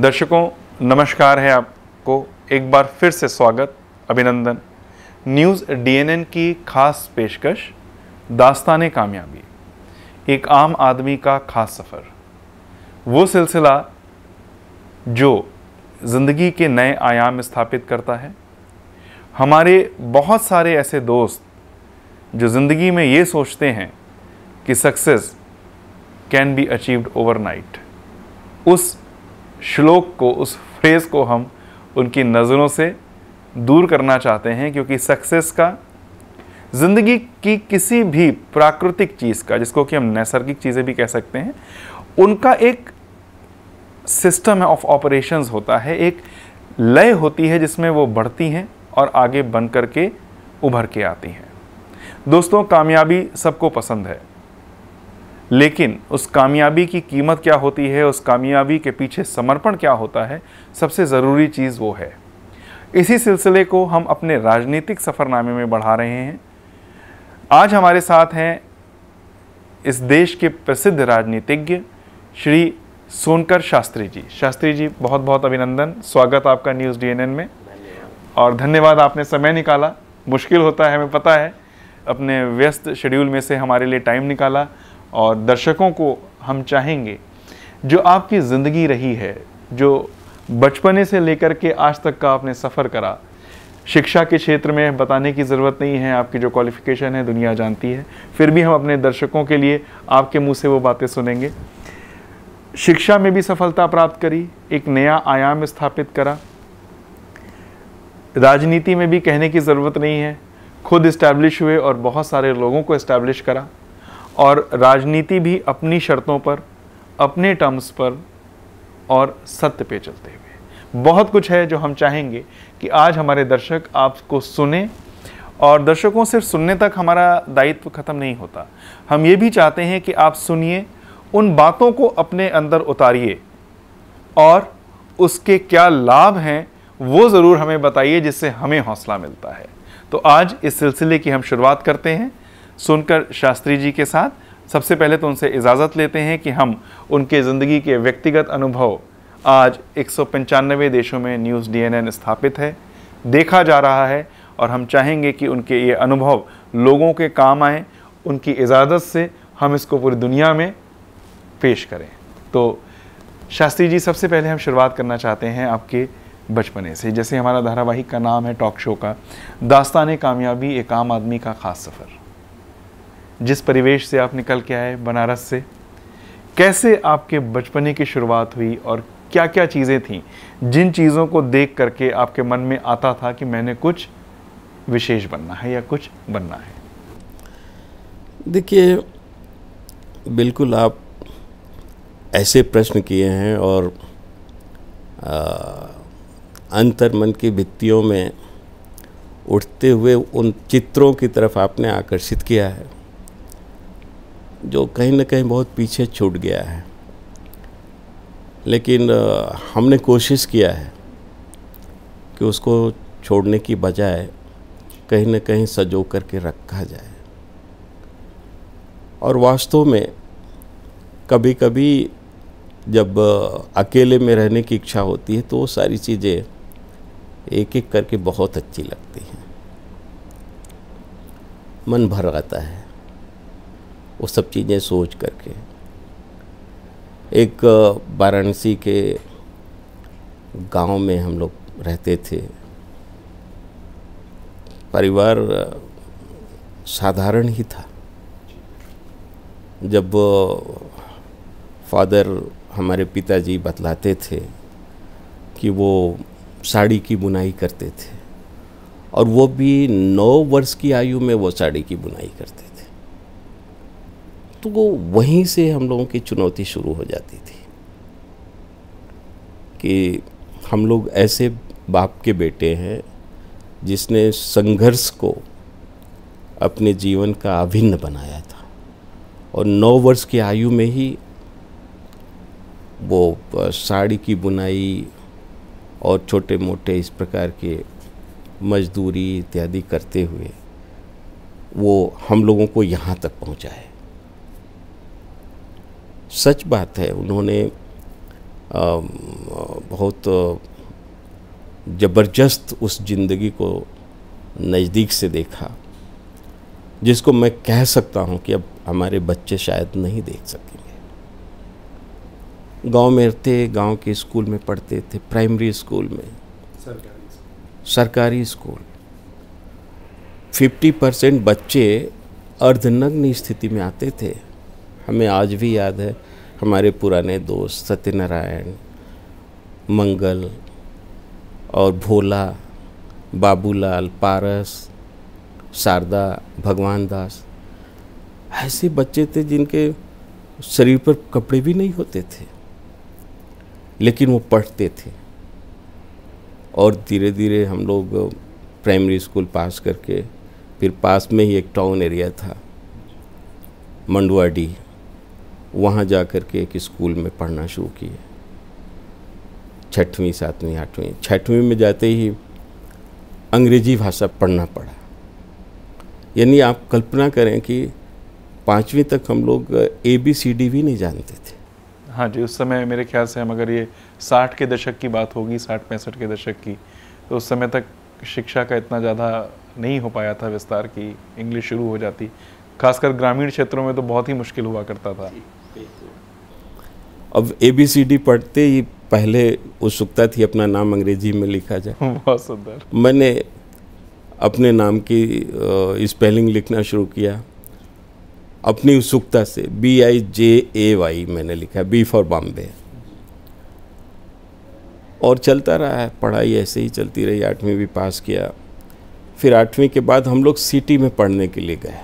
दर्शकों नमस्कार है आपको एक बार फिर से स्वागत अभिनंदन न्यूज़ डीएनएन की खास पेशकश दास्तान कामयाबी एक आम आदमी का खास सफ़र वो सिलसिला जो ज़िंदगी के नए आयाम स्थापित करता है हमारे बहुत सारे ऐसे दोस्त जो ज़िंदगी में ये सोचते हैं कि success can be achieved overnight उस श्लोक को उस फ्रेज़ को हम उनकी नज़रों से दूर करना चाहते हैं क्योंकि सक्सेस का ज़िंदगी की किसी भी प्राकृतिक चीज़ का जिसको कि हम नैसर्गिक चीज़ें भी कह सकते हैं उनका एक सिस्टम ऑफ ऑपरेशंस होता है एक लय होती है जिसमें वो बढ़ती हैं और आगे बन कर के उभर के आती हैं दोस्तों कामयाबी सबको पसंद है लेकिन उस कामयाबी की कीमत क्या होती है उस कामयाबी के पीछे समर्पण क्या होता है सबसे ज़रूरी चीज़ वो है इसी सिलसिले को हम अपने राजनीतिक सफ़रनामे में बढ़ा रहे हैं आज हमारे साथ हैं इस देश के प्रसिद्ध राजनीतिज्ञ श्री सोनकर शास्त्री जी शास्त्री जी बहुत बहुत अभिनंदन स्वागत आपका न्यूज़ डी में और धन्यवाद आपने समय निकाला मुश्किल होता है हमें पता है अपने व्यस्त शेड्यूल में से हमारे लिए टाइम निकाला और दर्शकों को हम चाहेंगे जो आपकी ज़िंदगी रही है जो बचपने से लेकर के आज तक का आपने सफ़र करा शिक्षा के क्षेत्र में बताने की ज़रूरत नहीं है आपकी जो क्वालिफ़िकेशन है दुनिया जानती है फिर भी हम अपने दर्शकों के लिए आपके मुंह से वो बातें सुनेंगे शिक्षा में भी सफलता प्राप्त करी एक नया आयाम स्थापित करा राजनीति में भी कहने की ज़रूरत नहीं है खुद इस्टेब्लिश हुए और बहुत सारे लोगों को इस्टेब्लिश करा और राजनीति भी अपनी शर्तों पर अपने टर्म्स पर और सत्य पे चलते हुए बहुत कुछ है जो हम चाहेंगे कि आज हमारे दर्शक आपको सुने और दर्शकों सिर्फ सुनने तक हमारा दायित्व ख़त्म नहीं होता हम ये भी चाहते हैं कि आप सुनिए उन बातों को अपने अंदर उतारिए और उसके क्या लाभ हैं वो ज़रूर हमें बताइए जिससे हमें हौसला मिलता है तो आज इस सिलसिले की हम शुरुआत करते हैं सुनकर शास्त्री जी के साथ सबसे पहले तो उनसे इजाज़त लेते हैं कि हम उनके ज़िंदगी के व्यक्तिगत अनुभव आज एक देशों में न्यूज़ डी स्थापित है देखा जा रहा है और हम चाहेंगे कि उनके ये अनुभव लोगों के काम आएँ उनकी इजाज़त से हम इसको पूरी दुनिया में पेश करें तो शास्त्री जी सबसे पहले हम शुरुआत करना चाहते हैं आपके बचपने से जैसे हमारा धारावाहिक का नाम है टॉक शो का दास्तान कामयाबी एक आम आदमी का ख़ास सफ़र जिस परिवेश से आप निकल के आए बनारस से कैसे आपके बचपने की शुरुआत हुई और क्या क्या चीज़ें थीं जिन चीज़ों को देख करके आपके मन में आता था कि मैंने कुछ विशेष बनना है या कुछ बनना है देखिए बिल्कुल आप ऐसे प्रश्न किए हैं और अंतर मन की भित्तियों में उठते हुए उन चित्रों की तरफ आपने आकर्षित किया है जो कहीं ना कहीं बहुत पीछे छूट गया है लेकिन हमने कोशिश किया है कि उसको छोड़ने की बजाय कहीं ना कहीं सजो करके रखा जाए और वास्तव में कभी कभी जब अकेले में रहने की इच्छा होती है तो वो सारी चीज़ें एक एक करके बहुत अच्छी लगती हैं मन भर आता है वो सब चीज़ें सोच करके एक वाराणसी के गांव में हम लोग रहते थे परिवार साधारण ही था जब फादर हमारे पिताजी बतलाते थे कि वो साड़ी की बुनाई करते थे और वो भी नौ वर्ष की आयु में वो साड़ी की बुनाई करते थे तो वो वहीं से हम लोगों की चुनौती शुरू हो जाती थी कि हम लोग ऐसे बाप के बेटे हैं जिसने संघर्ष को अपने जीवन का अभिन्न बनाया था और नौ वर्ष की आयु में ही वो साड़ी की बुनाई और छोटे मोटे इस प्रकार के मजदूरी इत्यादि करते हुए वो हम लोगों को यहाँ तक पहुँचाए सच बात है उन्होंने बहुत ज़बरदस्त उस ज़िंदगी को नज़दीक से देखा जिसको मैं कह सकता हूँ कि अब हमारे बच्चे शायद नहीं देख सकेंगे गांव में रहते गांव के स्कूल में पढ़ते थे प्राइमरी स्कूल में सरकारी सरकारी स्कूल फिफ्टी परसेंट बच्चे अर्धनग्न स्थिति में आते थे हमें आज भी याद है हमारे पुराने दोस्त सत्यनारायण मंगल और भोला बाबूलाल पारस शारदा भगवान दास ऐसे बच्चे थे जिनके शरीर पर कपड़े भी नहीं होते थे लेकिन वो पढ़ते थे और धीरे धीरे हम लोग प्राइमरी स्कूल पास करके फिर पास में ही एक टाउन एरिया था मंडुआडी वहाँ जा कर के एक स्कूल में पढ़ना शुरू किए छठवीं सातवीं आठवीं छठवीं में जाते ही अंग्रेजी भाषा पढ़ना पड़ा यानी आप कल्पना करें कि पाँचवीं तक हम लोग ए बी सी डी भी नहीं जानते थे हाँ जी उस समय मेरे ख्याल से हम अगर ये साठ के दशक की बात होगी साठ पैंसठ के दशक की तो उस समय तक शिक्षा का इतना ज़्यादा नहीं हो पाया था विस्तार की इंग्लिश शुरू हो जाती खासकर ग्रामीण क्षेत्रों में तो बहुत ही मुश्किल हुआ करता था अब ए बी सी डी पढ़ते ही पहले उत्सुकता थी अपना नाम अंग्रेजी में लिखा जाए बहुत सुंदर मैंने अपने नाम की स्पेलिंग लिखना शुरू किया अपनी उत्सुकता से B I J A Y मैंने लिखा बी फॉर बॉम्बे और चलता रहा है पढ़ाई ऐसे ही चलती रही आठवीं भी पास किया फिर आठवीं के बाद हम लोग सिटी में पढ़ने के लिए गए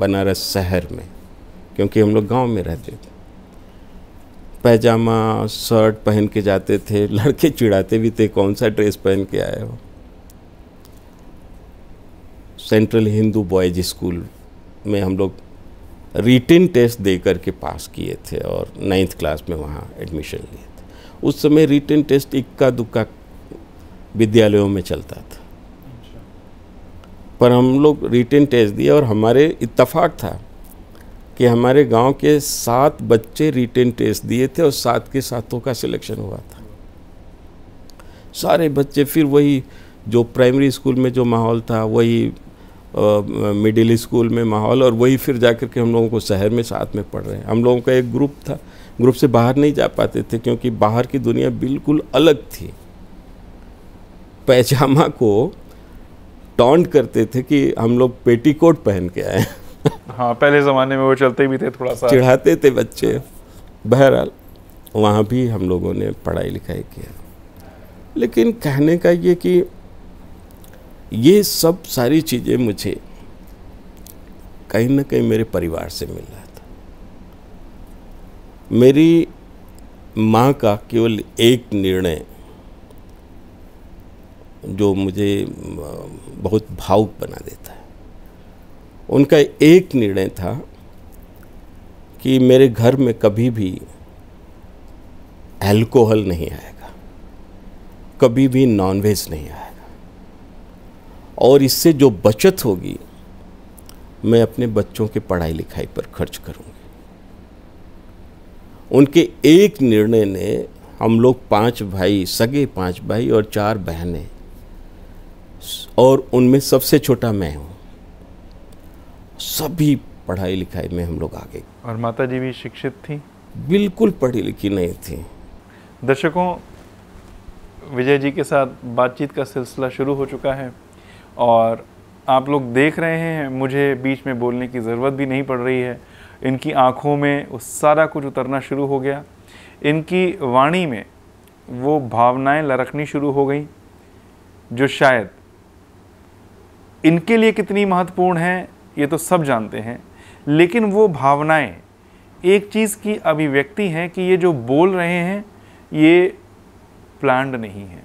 बनारस शहर में क्योंकि हम लोग गांव में रहते थे पैजामा शर्ट पहन के जाते थे लड़के चिढ़ाते भी थे कौन सा ड्रेस पहन के आए हो सेंट्रल हिंदू बॉयज स्कूल में हम लोग रिटिन टेस्ट दे करके पास किए थे और नाइन्थ क्लास में वहाँ एडमिशन लिए थे उस समय रिटिन टेस्ट इक्का दुक्का विद्यालयों में चलता था अच्छा। पर हम लोग रिटिन टेस्ट दिए और हमारे इत्तफाक था कि हमारे गांव के सात बच्चे रिटेन टेस्ट दिए थे और सात के सातों का सिलेक्शन हुआ था सारे बच्चे फिर वही जो प्राइमरी स्कूल में जो माहौल था वही मिडिल स्कूल में माहौल और वही फिर जा कर के हम लोगों को शहर में साथ में पढ़ रहे हैं हम लोगों का एक ग्रुप था ग्रुप से बाहर नहीं जा पाते थे क्योंकि बाहर की दुनिया बिल्कुल अलग थी पैजामा को टॉन्ट करते थे कि हम लोग पेटीकोट पहन के आए हाँ पहले ज़माने में वो चलते भी थे थोड़ा सा चिढ़ाते थे बच्चे बहरहाल वहाँ भी हम लोगों ने पढ़ाई लिखाई किया लेकिन कहने का ये कि ये सब सारी चीज़ें मुझे कहीं ना कहीं मेरे परिवार से मिल रहा था मेरी माँ का केवल एक निर्णय जो मुझे बहुत भावुक बना देता है उनका एक निर्णय था कि मेरे घर में कभी भी एल्कोहल नहीं आएगा कभी भी नॉनवेज नहीं आएगा और इससे जो बचत होगी मैं अपने बच्चों के पढ़ाई लिखाई पर खर्च करूँगी उनके एक निर्णय ने हम लोग पांच भाई सगे पांच भाई और चार बहनें और उनमें सबसे छोटा मैं हूँ सभी पढ़ाई लिखाई में हम लोग आगे और माता जी भी शिक्षित थी बिल्कुल पढ़ी लिखी नहीं थी दर्शकों विजय जी के साथ बातचीत का सिलसिला शुरू हो चुका है और आप लोग देख रहे हैं मुझे बीच में बोलने की ज़रूरत भी नहीं पड़ रही है इनकी आँखों में उस सारा कुछ उतरना शुरू हो गया इनकी वाणी में वो भावनाएं लरकनी शुरू हो गई जो शायद इनके लिए कितनी महत्वपूर्ण है ये तो सब जानते हैं लेकिन वो भावनाएं एक चीज़ की अभिव्यक्ति हैं कि ये जो बोल रहे हैं ये प्लान्ड नहीं है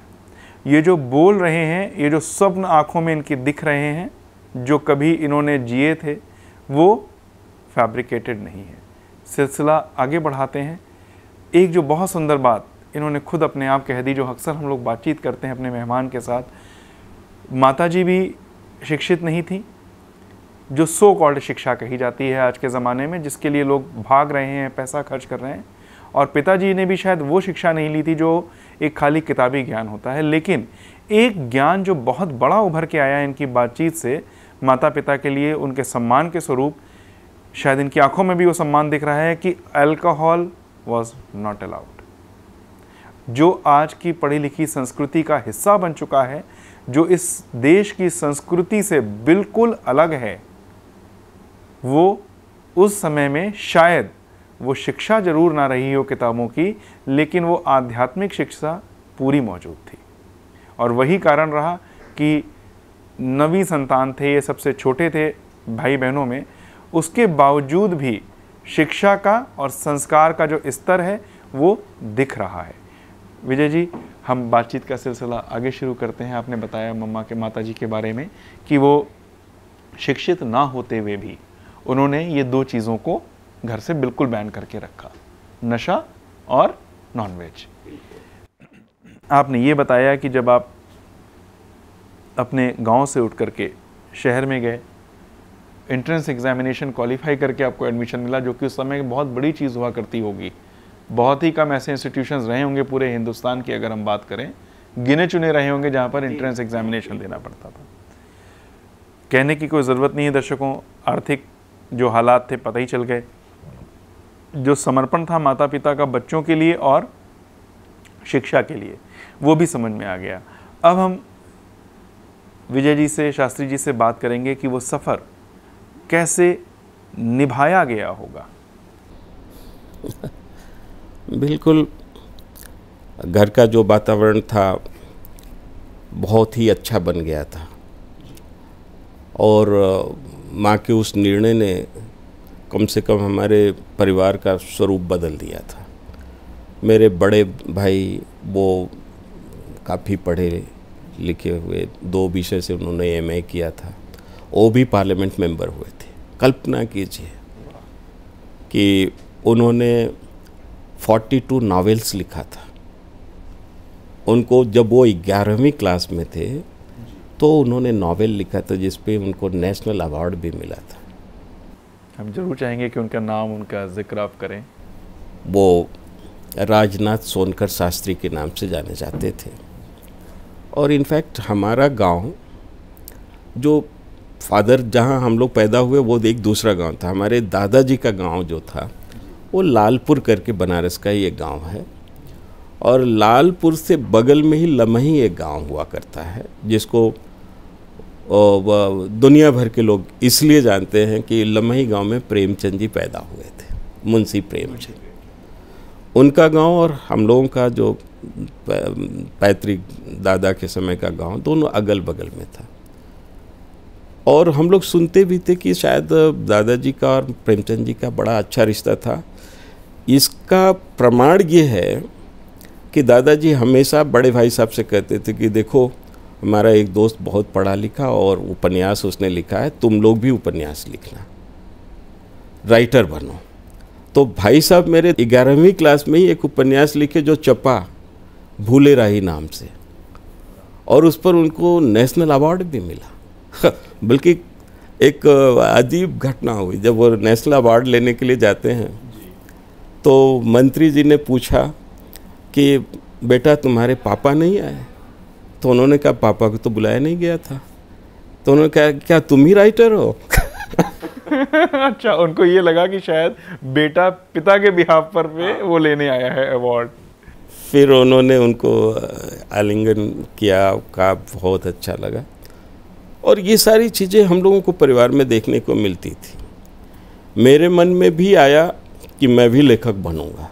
ये जो बोल रहे हैं ये जो स्वप्न आँखों में इनकी दिख रहे हैं जो कभी इन्होंने जिए थे वो फैब्रिकेटेड नहीं है सिलसिला आगे बढ़ाते हैं एक जो बहुत सुंदर बात इन्होंने खुद अपने आप कह दी जो अक्सर हम लोग बातचीत करते हैं अपने मेहमान के साथ माता जी भी शिक्षित नहीं थी जो सो कॉल्ड शिक्षा कही जाती है आज के ज़माने में जिसके लिए लोग भाग रहे हैं पैसा खर्च कर रहे हैं और पिताजी ने भी शायद वो शिक्षा नहीं ली थी जो एक खाली किताबी ज्ञान होता है लेकिन एक ज्ञान जो बहुत बड़ा उभर के आया इनकी बातचीत से माता पिता के लिए उनके सम्मान के स्वरूप शायद इनकी आंखों में भी वो सम्मान दिख रहा है कि अल्कोहल वॉज नॉट अलाउड जो आज की पढ़ी लिखी संस्कृति का हिस्सा बन चुका है जो इस देश की संस्कृति से बिल्कुल अलग है वो उस समय में शायद वो शिक्षा जरूर ना रही हो किताबों की लेकिन वो आध्यात्मिक शिक्षा पूरी मौजूद थी और वही कारण रहा कि नवी संतान थे ये सबसे छोटे थे भाई बहनों में उसके बावजूद भी शिक्षा का और संस्कार का जो स्तर है वो दिख रहा है विजय जी हम बातचीत का सिलसिला आगे शुरू करते हैं आपने बताया मम्मा के माता जी के बारे में कि वो शिक्षित ना होते हुए भी उन्होंने ये दो चीज़ों को घर से बिल्कुल बैन करके रखा नशा और नॉनवेज आपने ये बताया कि जब आप अपने गांव से उठ करके शहर में गए एंट्रेंस एग्जामिनेशन क्वालिफाई करके आपको एडमिशन मिला जो कि उस समय बहुत बड़ी चीज़ हुआ करती होगी बहुत ही कम ऐसे इंस्टीट्यूशंस रहे होंगे पूरे हिंदुस्तान की अगर हम बात करें गिने चुने रहे होंगे जहाँ पर एंट्रेंस एग्जामिनेशन देना पड़ता था कहने की कोई ज़रूरत नहीं है दर्शकों आर्थिक जो हालात थे पता ही चल गए जो समर्पण था माता पिता का बच्चों के लिए और शिक्षा के लिए वो भी समझ में आ गया अब हम विजय जी से शास्त्री जी से बात करेंगे कि वो सफ़र कैसे निभाया गया होगा बिल्कुल घर का जो वातावरण था बहुत ही अच्छा बन गया था और माँ के उस निर्णय ने कम से कम हमारे परिवार का स्वरूप बदल दिया था मेरे बड़े भाई वो काफ़ी पढ़े लिखे हुए दो विषय से उन्होंने एमए किया था वो भी पार्लियामेंट मेंबर हुए थे कल्पना कीजिए कि उन्होंने 42 नावेल्स लिखा था उनको जब वो ग्यारहवीं क्लास में थे तो उन्होंने नावल लिखा था जिसपे उनको नेशनल अवार्ड भी मिला था हम जरूर चाहेंगे कि उनका नाम उनका जिक्र आप करें वो राजनाथ सोनकर शास्त्री के नाम से जाने जाते थे और इनफैक्ट हमारा गांव जो फादर जहां हम लोग पैदा हुए वो एक दूसरा गांव था हमारे दादाजी का गांव जो था वो लालपुर करके बनारस का ये गांव है और लालपुर से बगल में ही लमही एक गांव हुआ करता है जिसको दुनिया भर के लोग इसलिए जानते हैं कि लम्ही गांव में प्रेमचंद जी पैदा हुए थे मुंशी प्रेमचंद उनका गांव और हम लोगों का जो पैतृक दादा के समय का गांव दोनों अगल बगल में था और हम लोग सुनते भी थे कि शायद दादाजी का और प्रेमचंद जी का बड़ा अच्छा रिश्ता था इसका प्रमाण ये है कि दादाजी हमेशा बड़े भाई साहब से कहते थे कि देखो हमारा एक दोस्त बहुत पढ़ा लिखा और उपन्यास उसने लिखा है तुम लोग भी उपन्यास लिखना राइटर बनो तो भाई साहब मेरे ग्यारहवीं क्लास में ही एक उपन्यास लिखे जो चपा भूले राही नाम से और उस पर उनको नेशनल अवार्ड भी मिला बल्कि एक अजीब घटना हुई जब वो नेशनल अवार्ड लेने के लिए जाते हैं तो मंत्री जी ने पूछा कि बेटा तुम्हारे पापा नहीं आए तो उन्होंने कहा पापा को तो बुलाया नहीं गया था तो उन्होंने कहा क्या तुम ही राइटर हो अच्छा उनको ये लगा कि शायद बेटा पिता के बिहाफ पर पे हाँ। वो लेने आया है अवार्ड फिर उन्होंने उनको आलिंगन किया कहा बहुत अच्छा लगा और ये सारी चीज़ें हम लोगों को परिवार में देखने को मिलती थी मेरे मन में भी आया कि मैं भी लेखक बनूंगा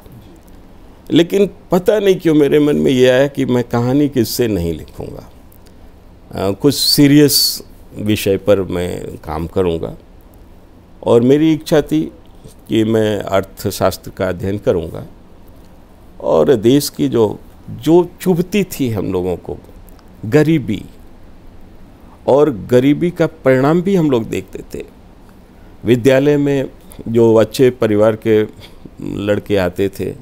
लेकिन पता नहीं क्यों मेरे मन में यह आया कि मैं कहानी किससे नहीं लिखूँगा कुछ सीरियस विषय पर मैं काम करूँगा और मेरी इच्छा थी कि मैं अर्थशास्त्र का अध्ययन करूँगा और देश की जो जो चुभती थी हम लोगों को गरीबी और गरीबी का परिणाम भी हम लोग देखते थे विद्यालय में जो अच्छे परिवार के लड़के आते थे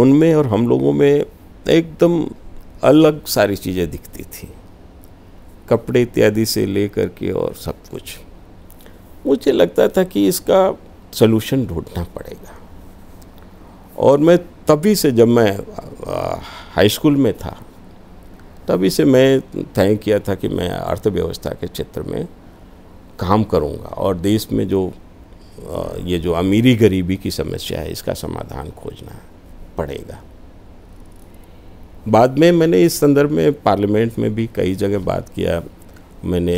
उनमें और हम लोगों में एकदम अलग सारी चीज़ें दिखती थी कपड़े इत्यादि से ले के और सब कुछ मुझे लगता था कि इसका सलूशन ढूंढना पड़ेगा और मैं तभी से जब मैं हाई स्कूल में था तभी से मैं तय किया था कि मैं अर्थव्यवस्था के क्षेत्र में काम करूंगा और देश में जो ये जो अमीरी गरीबी की समस्या है इसका समाधान खोजना है पड़ेगा बाद में मैंने इस संदर्भ में पार्लियामेंट में भी कई जगह बात किया मैंने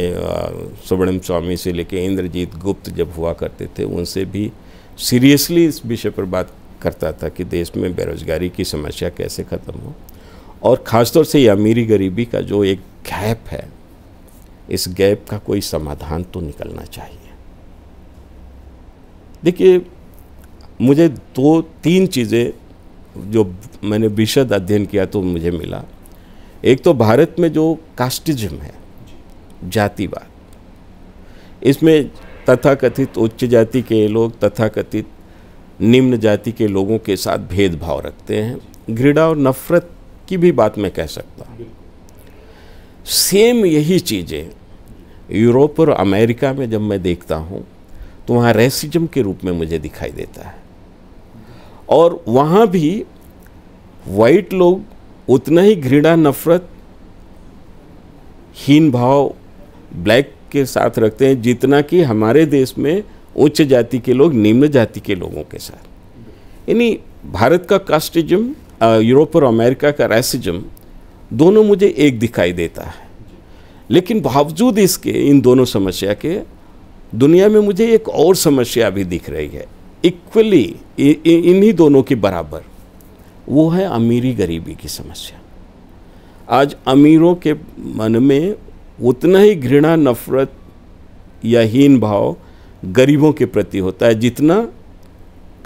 सुब्रम स्वामी से लेकर इंद्रजीत गुप्त जब हुआ करते थे उनसे भी सीरियसली इस विषय पर बात करता था कि देश में बेरोज़गारी की समस्या कैसे ख़त्म हो और ख़ासतौर से ये अमीरी गरीबी का जो एक गैप है इस गैप का कोई समाधान तो निकलना चाहिए देखिए मुझे दो तीन चीज़ें जो मैंने विशद अध्ययन किया तो मुझे मिला एक तो भारत में जो कास्टिज्म है जातिवाद इसमें तथाकथित उच्च जाति के लोग तथाकथित निम्न जाति के लोगों के साथ भेदभाव रखते हैं घृणा और नफरत की भी बात मैं कह सकता हूँ सेम यही चीज़ें यूरोप और अमेरिका में जब मैं देखता हूँ तो वहाँ रेसिज्म के रूप में मुझे दिखाई देता है और वहाँ भी वाइट लोग उतना ही घृणा नफरत हीन भाव ब्लैक के साथ रखते हैं जितना कि हमारे देश में उच्च जाति के लोग निम्न जाति के लोगों के साथ यानी भारत का कास्टिज्म यूरोप और अमेरिका का रेसिज्म दोनों मुझे एक दिखाई देता है लेकिन बावजूद इसके इन दोनों समस्या के दुनिया में मुझे एक और समस्या भी दिख रही है इक्वली इन्हीं दोनों के बराबर वो है अमीरी गरीबी की समस्या आज अमीरों के मन में उतना ही घृणा नफरत या हीन भाव गरीबों के प्रति होता है जितना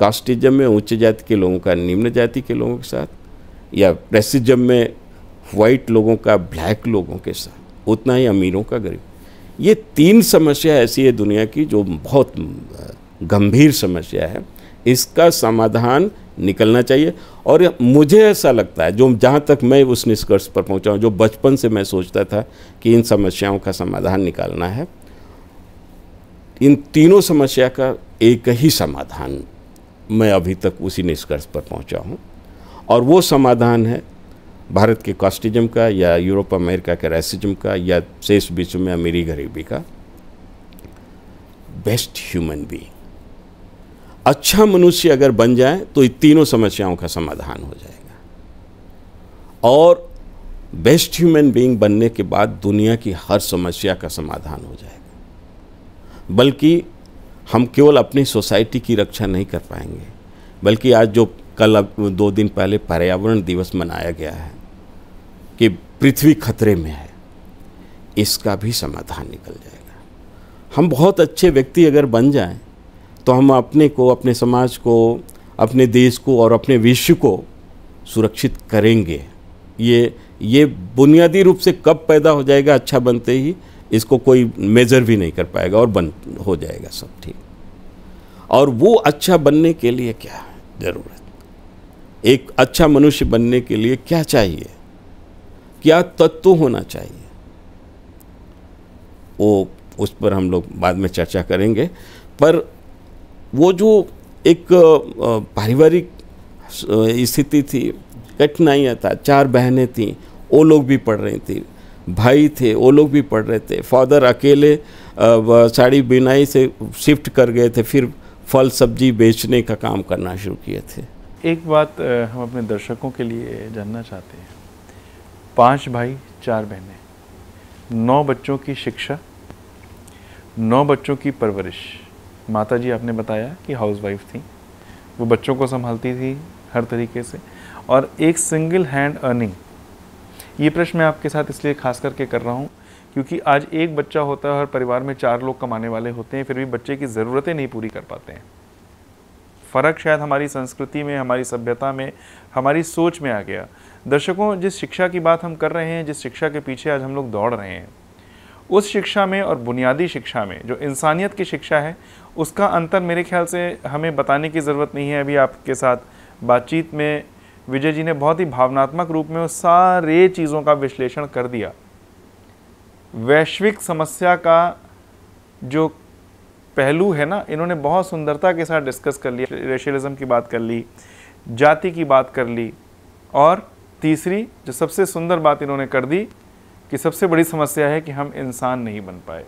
कास्टिज्म में उच्च जाति के लोगों का निम्न जाति के लोगों के साथ या प्रेसिज्म में वाइट लोगों का ब्लैक लोगों के साथ उतना ही अमीरों का गरीब ये तीन समस्या ऐसी है दुनिया की जो बहुत गंभीर समस्या है इसका समाधान निकलना चाहिए और मुझे ऐसा लगता है जो जहाँ तक मैं उस निष्कर्ष पर पहुँचा हूँ जो बचपन से मैं सोचता था कि इन समस्याओं का समाधान निकालना है इन तीनों समस्या का एक ही समाधान मैं अभी तक उसी निष्कर्ष पर पहुँचा हूँ और वो समाधान है भारत के कॉस्टिज्म का या यूरोप अमेरिका के रेसिज्म का या शेष विश्व में अमीरी गरीबी का बेस्ट ह्यूमन बीइंग अच्छा मनुष्य अगर बन जाए तो ये तीनों समस्याओं का समाधान हो जाएगा और बेस्ट ह्यूमन बीइंग बनने के बाद दुनिया की हर समस्या का समाधान हो जाएगा बल्कि हम केवल अपनी सोसाइटी की रक्षा नहीं कर पाएंगे बल्कि आज जो कल अब दो दिन पहले पर्यावरण दिवस मनाया गया है कि पृथ्वी खतरे में है इसका भी समाधान निकल जाएगा हम बहुत अच्छे व्यक्ति अगर बन जाएं तो हम अपने को अपने समाज को अपने देश को और अपने विश्व को सुरक्षित करेंगे ये ये बुनियादी रूप से कब पैदा हो जाएगा अच्छा बनते ही इसको कोई मेजर भी नहीं कर पाएगा और बन हो जाएगा सब ठीक और वो अच्छा बनने के लिए क्या है ज़रूरत एक अच्छा मनुष्य बनने के लिए क्या चाहिए क्या तत्व होना चाहिए वो उस पर हम लोग बाद में चर्चा करेंगे पर वो जो एक पारिवारिक स्थिति थी कठिनाइयाँ था चार बहनें थीं वो लोग भी पढ़ रही थी भाई थे वो लोग भी पढ़ रहे थे फादर अकेले साड़ी बिनाई से शिफ्ट कर गए थे फिर फल सब्जी बेचने का काम करना शुरू किए थे एक बात हम अपने दर्शकों के लिए जानना चाहते हैं पांच भाई चार बहनें नौ बच्चों की शिक्षा नौ बच्चों की परवरिश माता जी आपने बताया कि हाउस वाइफ थी वो बच्चों को संभालती थी हर तरीके से और एक सिंगल हैंड अर्निंग ये प्रश्न मैं आपके साथ इसलिए खास करके कर रहा हूँ क्योंकि आज एक बच्चा होता है हर परिवार में चार लोग कमाने वाले होते हैं फिर भी बच्चे की ज़रूरतें नहीं पूरी कर पाते हैं फ़र्क शायद हमारी संस्कृति में हमारी सभ्यता में हमारी सोच में आ गया दर्शकों जिस शिक्षा की बात हम कर रहे हैं जिस शिक्षा के पीछे आज हम लोग दौड़ रहे हैं उस शिक्षा में और बुनियादी शिक्षा में जो इंसानियत की शिक्षा है उसका अंतर मेरे ख्याल से हमें बताने की ज़रूरत नहीं है अभी आपके साथ बातचीत में विजय जी ने बहुत ही भावनात्मक रूप में उस सारे चीज़ों का विश्लेषण कर दिया वैश्विक समस्या का जो पहलू है ना इन्होंने बहुत सुंदरता के साथ डिस्कस कर लिया रेशलिज़म की बात कर ली जाति की बात कर ली और तीसरी जो सबसे सुंदर बात इन्होंने कर दी कि सबसे बड़ी समस्या है कि हम इंसान नहीं बन पाए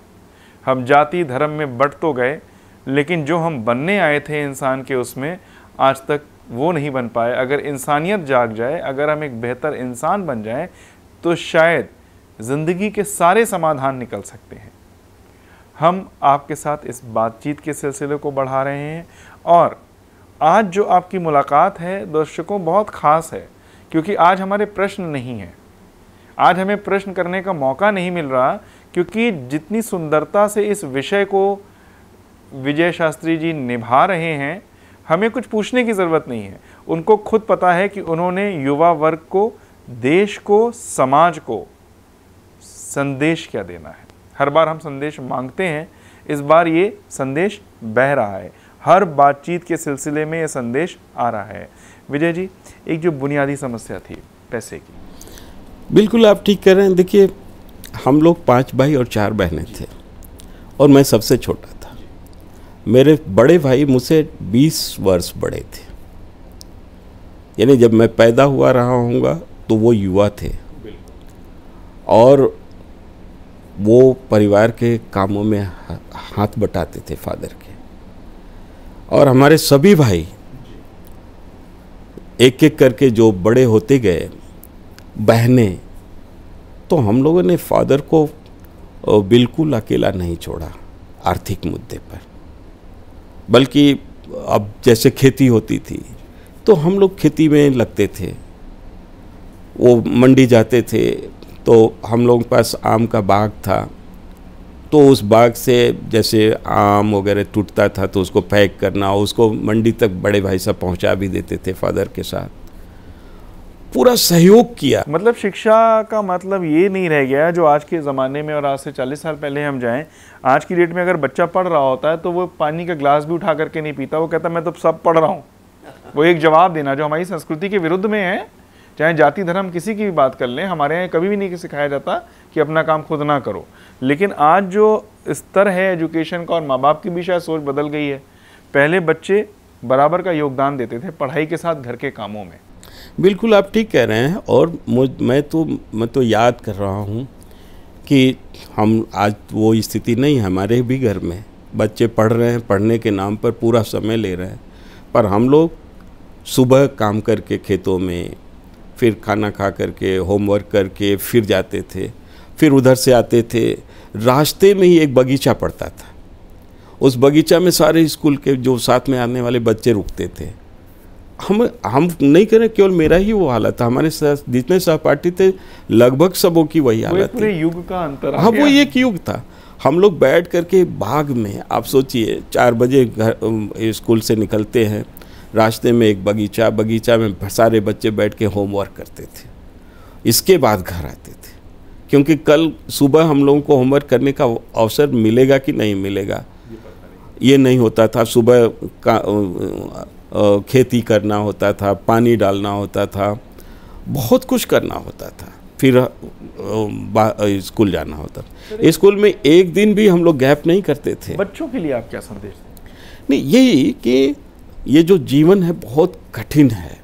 हम जाति धर्म में बट तो गए लेकिन जो हम बनने आए थे इंसान के उसमें आज तक वो नहीं बन पाए अगर इंसानियत जाग जाए अगर हम एक बेहतर इंसान बन जाए तो शायद ज़िंदगी के सारे समाधान निकल सकते हैं हम आपके साथ इस बातचीत के सिलसिले को बढ़ा रहे हैं और आज जो आपकी मुलाकात है दर्शकों बहुत ख़ास है क्योंकि आज हमारे प्रश्न नहीं हैं आज हमें प्रश्न करने का मौका नहीं मिल रहा क्योंकि जितनी सुंदरता से इस विषय को विजय शास्त्री जी निभा रहे हैं हमें कुछ पूछने की ज़रूरत नहीं है उनको खुद पता है कि उन्होंने युवा वर्ग को देश को समाज को संदेश क्या देना है हर बार हम संदेश मांगते हैं इस बार ये संदेश बह रहा है हर बातचीत के सिलसिले में ये संदेश आ रहा है विजय जी एक जो बुनियादी समस्या थी पैसे की बिल्कुल आप ठीक कर रहे हैं देखिए हम लोग पांच भाई और चार बहनें थे और मैं सबसे छोटा था मेरे बड़े भाई मुझसे 20 वर्ष बड़े थे यानी जब मैं पैदा हुआ रहा हूँ तो वो युवा थे और वो परिवार के कामों में हाथ बटाते थे फादर के और हमारे सभी भाई एक एक करके जो बड़े होते गए बहने तो हम लोगों ने फादर को बिल्कुल अकेला नहीं छोड़ा आर्थिक मुद्दे पर बल्कि अब जैसे खेती होती थी तो हम लोग खेती में लगते थे वो मंडी जाते थे तो हम लोगों के पास आम का बाग था तो उस बाग से जैसे आम वगैरह टूटता था तो उसको पैक करना उसको मंडी तक बड़े भाई साहब पहुंचा भी देते थे फादर के साथ पूरा सहयोग किया मतलब शिक्षा का मतलब ये नहीं रह गया जो आज के ज़माने में और आज से 40 साल पहले हम जाएं आज की डेट में अगर बच्चा पढ़ रहा होता है तो वो पानी का ग्लास भी उठा करके नहीं पीता वो कहता मैं तो सब पढ़ रहा हूँ वो एक जवाब देना जो हमारी संस्कृति के विरुद्ध में है चाहे जाति धर्म किसी की भी बात कर लें हमारे यहाँ कभी भी नहीं सिखाया जाता कि अपना काम खुद ना करो लेकिन आज जो स्तर है एजुकेशन का और माँ बाप की भी शायद सोच बदल गई है पहले बच्चे बराबर का योगदान देते थे पढ़ाई के साथ घर के कामों में बिल्कुल आप ठीक कह रहे हैं और मुझ मैं तो मैं तो याद कर रहा हूँ कि हम आज वो स्थिति नहीं है हमारे भी घर में बच्चे पढ़ रहे हैं पढ़ने के नाम पर पूरा समय ले रहे हैं पर हम लोग सुबह काम करके खेतों में फिर खाना खा करके होमवर्क करके फिर जाते थे फिर उधर से आते थे रास्ते में ही एक बगीचा पड़ता था उस बगीचा में सारे स्कूल के जो साथ में आने वाले बच्चे रुकते थे हम हम नहीं करें केवल मेरा ही वो हालत था हमारे साथ जितने सहपाठी थे लगभग सबों की वही हालत थी युग का अंतर हाँ वो एक युग था हम लोग बैठ करके बाग में आप सोचिए चार बजे घर स्कूल से निकलते हैं रास्ते में एक बगीचा बगीचा में सारे बच्चे बैठ के होमवर्क करते थे इसके बाद घर आते थे क्योंकि कल सुबह हम लोगों को होमवर्क करने का अवसर मिलेगा कि नहीं मिलेगा ये नहीं होता था सुबह का खेती करना होता था पानी डालना होता था बहुत कुछ करना होता था फिर स्कूल जाना होता था स्कूल में एक दिन भी हम लोग गैप नहीं करते थे बच्चों के लिए आप क्या संदेश नहीं यही कि ये जो जीवन है बहुत कठिन है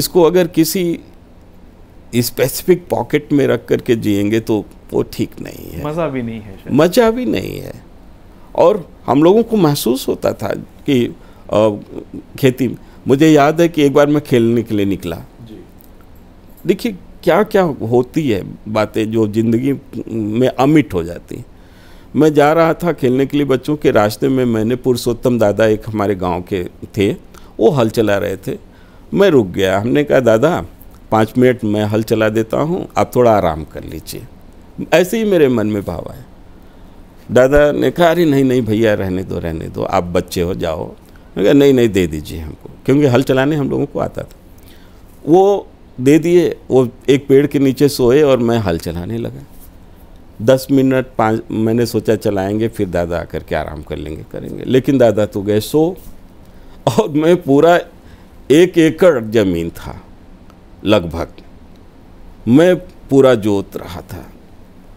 इसको अगर किसी स्पेसिफिक पॉकेट में रख कर के जिएंगे तो वो ठीक नहीं है मज़ा भी नहीं है मज़ा भी नहीं है और हम लोगों को महसूस होता था कि और खेती मुझे याद है कि एक बार मैं खेलने के लिए निकला देखिए क्या क्या होती है बातें जो ज़िंदगी में अमिट हो जाती मैं जा रहा था खेलने के लिए बच्चों के रास्ते में मैंने पुरुषोत्तम दादा एक हमारे गांव के थे वो हल चला रहे थे मैं रुक गया हमने कहा दादा पाँच मिनट मैं हल चला देता हूँ आप थोड़ा आराम कर लीजिए ऐसे ही मेरे मन में भाव आया दादा ने कहा अरे नहीं नहीं भैया रहने दो रहने दो आप बच्चे हो जाओ मैंने कहा नहीं नहीं दे दीजिए हमको क्योंकि हल चलाने हम लोगों को आता था वो दे दिए वो एक पेड़ के नीचे सोए और मैं हल चलाने लगा दस मिनट पाँच मैंने सोचा चलाएंगे फिर दादा आकर के आराम कर लेंगे करेंगे लेकिन दादा तो गए सो और मैं पूरा एक एकड़ जमीन था लगभग मैं पूरा जोत रहा था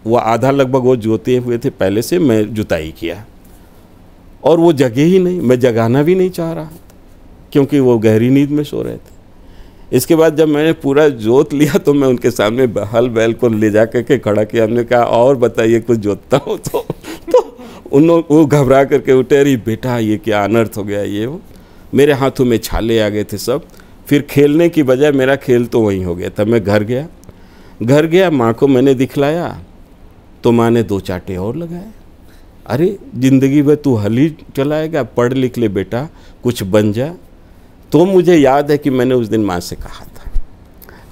वो आधा लगभग वो जोते हुए थे पहले से मैं जुताई किया और वो जगे ही नहीं मैं जगाना भी नहीं चाह रहा क्योंकि वो गहरी नींद में सो रहे थे इसके बाद जब मैंने पूरा जोत लिया तो मैं उनके सामने हल बैल को ले जा कर के खड़ा किया हमने कहा और बताइए कुछ जोतता हो तो तो उन वो घबरा करके उठे अरे बेटा ये क्या अनर्थ हो गया ये वो मेरे हाथों में छाले आ गए थे सब फिर खेलने की बजाय मेरा खेल तो वहीं हो गया था मैं घर गया घर गया माँ को मैंने दिखलाया तो माँ ने दो चाटे और लगाए अरे ज़िंदगी में तू हल ही चलाएगा पढ़ लिख ले बेटा कुछ बन जा तो मुझे याद है कि मैंने उस दिन माँ से कहा था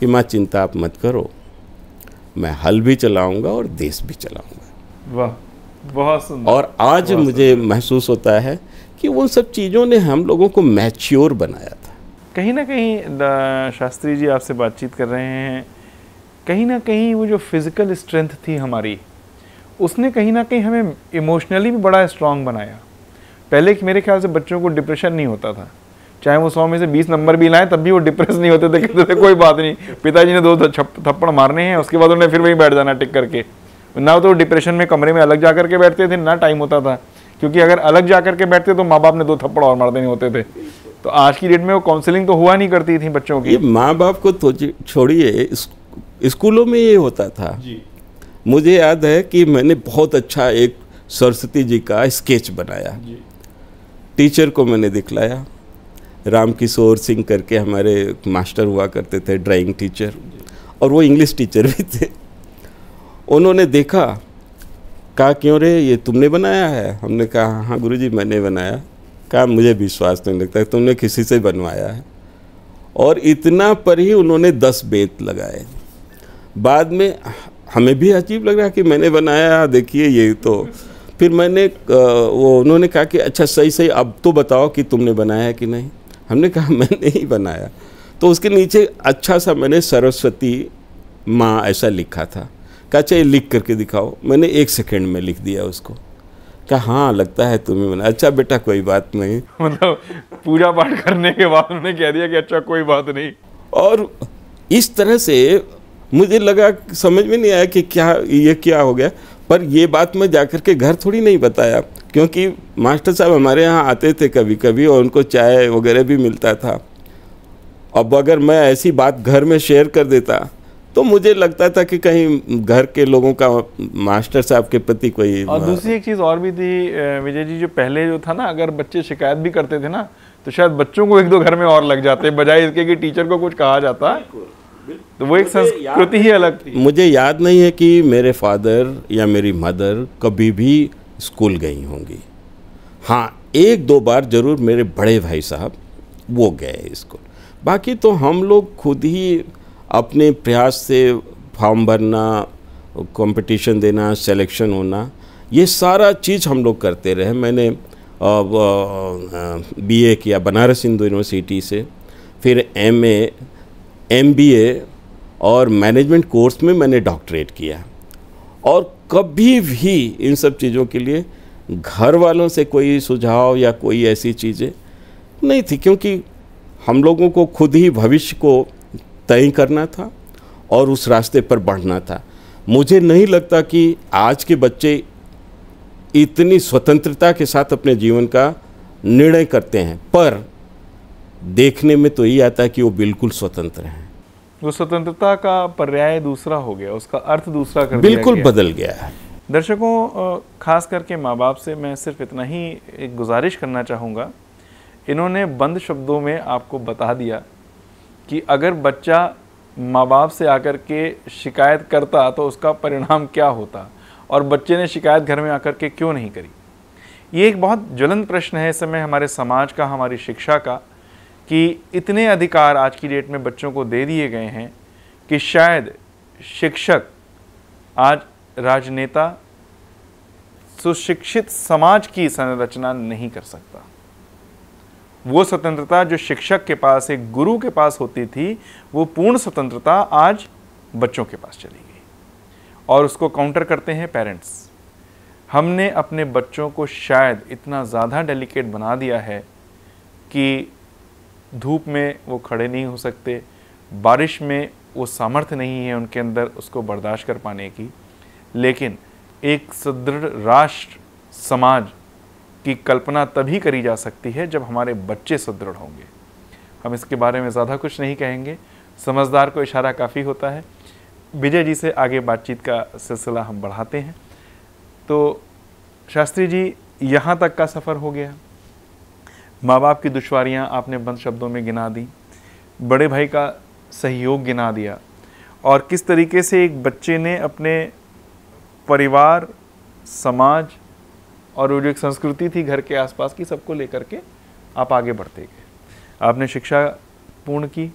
कि माँ चिंता आप मत करो मैं हल भी चलाऊंगा और देश भी चलाऊंगा वाह बहुत सुंदर और आज मुझे महसूस होता है कि उन सब चीज़ों ने हम लोगों को मैच्योर बनाया था कहीं ना कहीं शास्त्री जी आपसे बातचीत कर रहे हैं कहीं ना कहीं वो जो फिज़िकल स्ट्रेंथ थी हमारी उसने कहीं ना कहीं हमें इमोशनली भी बड़ा स्ट्रांग बनाया पहले मेरे ख्याल से बच्चों को डिप्रेशन नहीं होता था चाहे वो सौ में से बीस नंबर भी लाएं तब भी वो डिप्रेस नहीं होते थे कहते थे कोई बात नहीं पिताजी ने दो थप्पड़ मारने हैं उसके बाद उन्हें फिर वहीं बैठ जाना टिक करके ना तो डिप्रेशन में कमरे में अलग जा करके बैठते थे ना टाइम होता था क्योंकि अगर अलग जा करके बैठते तो माँ बाप ने दो थप्पड़ और मार देने होते थे तो आज की डेट में वो काउंसलिंग तो हुआ नहीं करती थी बच्चों की माँ बाप को तो छोड़िए स्कूलों में ये होता था जी मुझे याद है कि मैंने बहुत अच्छा एक सरस्वती जी का स्केच बनाया टीचर को मैंने दिखलाया राम किशोर सिंह करके हमारे मास्टर हुआ करते थे ड्राइंग टीचर और वो इंग्लिश टीचर भी थे उन्होंने देखा कहा क्यों रे ये तुमने बनाया है हमने कहा हाँ गुरु जी मैंने बनाया कहा मुझे विश्वास नहीं लगता तुमने किसी से बनवाया है और इतना पर ही उन्होंने दस बेत लगाए बाद में हमें भी अजीब लग रहा कि मैंने बनाया देखिए ये तो फिर मैंने वो उन्होंने कहा कि अच्छा सही सही अब तो बताओ कि तुमने बनाया है कि नहीं हमने कहा मैंने ही बनाया तो उसके नीचे अच्छा सा मैंने सरस्वती माँ ऐसा लिखा था कहा चाहिए अच्छा, लिख करके दिखाओ मैंने एक सेकेंड में लिख दिया उसको क्या हाँ लगता है तुम्हें मैंने अच्छा बेटा कोई बात नहीं मतलब पूजा पाठ करने के बाद उन्होंने कह दिया कि अच्छा कोई बात नहीं और इस तरह से मुझे लगा समझ में नहीं आया कि क्या ये क्या हो गया पर ये बात मैं जाकर के घर थोड़ी नहीं बताया क्योंकि मास्टर साहब हमारे यहाँ आते थे कभी कभी और उनको चाय वगैरह भी मिलता था अब अगर मैं ऐसी बात घर में शेयर कर देता तो मुझे लगता था कि कहीं घर के लोगों का मास्टर साहब के प्रति कोई और दूसरी एक चीज़ और भी थी विजय जी जो पहले जो था ना अगर बच्चे शिकायत भी करते थे ना तो शायद बच्चों को एक दो घर में और लग जाते बजाय इसके कि टीचर को कुछ कहा जाता तो वो एक संस्कृति ही अलग थी मुझे याद नहीं है कि मेरे फादर या मेरी मदर कभी भी स्कूल गई होंगी हाँ एक दो बार ज़रूर मेरे बड़े भाई साहब वो गए स्कूल बाकी तो हम लोग खुद ही अपने प्रयास से फॉर्म भरना कंपटीशन देना सिलेक्शन होना ये सारा चीज़ हम लोग करते रहे मैंने बीए किया बनारस हिंदू यूनिवर्सिटी से फिर एमए एम और मैनेजमेंट कोर्स में मैंने डॉक्टरेट किया और कभी भी इन सब चीज़ों के लिए घर वालों से कोई सुझाव या कोई ऐसी चीज़ें नहीं थी क्योंकि हम लोगों को खुद ही भविष्य को तय करना था और उस रास्ते पर बढ़ना था मुझे नहीं लगता कि आज के बच्चे इतनी स्वतंत्रता के साथ अपने जीवन का निर्णय करते हैं पर देखने में तो यही आता है कि वो बिल्कुल स्वतंत्र हैं वो स्वतंत्रता का पर्याय दूसरा हो गया उसका अर्थ दूसरा कर बिल्कुल गया। बदल गया है दर्शकों खास करके माँ बाप से मैं सिर्फ इतना ही एक गुजारिश करना चाहूँगा इन्होंने बंद शब्दों में आपको बता दिया कि अगर बच्चा माँ बाप से आकर के शिकायत करता तो उसका परिणाम क्या होता और बच्चे ने शिकायत घर में आकर के क्यों नहीं करी ये एक बहुत ज्वलंत प्रश्न है इस समय हमारे समाज का हमारी शिक्षा का कि इतने अधिकार आज की डेट में बच्चों को दे दिए गए हैं कि शायद शिक्षक आज राजनेता सुशिक्षित समाज की संरचना नहीं कर सकता वो स्वतंत्रता जो शिक्षक के पास एक गुरु के पास होती थी वो पूर्ण स्वतंत्रता आज बच्चों के पास चली गई और उसको काउंटर करते हैं पेरेंट्स हमने अपने बच्चों को शायद इतना ज़्यादा डेलिकेट बना दिया है कि धूप में वो खड़े नहीं हो सकते बारिश में वो सामर्थ्य नहीं है उनके अंदर उसको बर्दाश्त कर पाने की लेकिन एक सुदृढ़ राष्ट्र समाज की कल्पना तभी करी जा सकती है जब हमारे बच्चे सुदृढ़ होंगे हम इसके बारे में ज़्यादा कुछ नहीं कहेंगे समझदार को इशारा काफ़ी होता है विजय जी से आगे बातचीत का सिलसिला हम बढ़ाते हैं तो शास्त्री जी यहाँ तक का सफ़र हो गया माँ बाप की दुश्वारियाँ आपने बंद शब्दों में गिना दी बड़े भाई का सहयोग गिना दिया और किस तरीके से एक बच्चे ने अपने परिवार समाज और वो जो एक संस्कृति थी घर के आसपास की सबको लेकर के आप आगे बढ़ते गए आपने शिक्षा पूर्ण की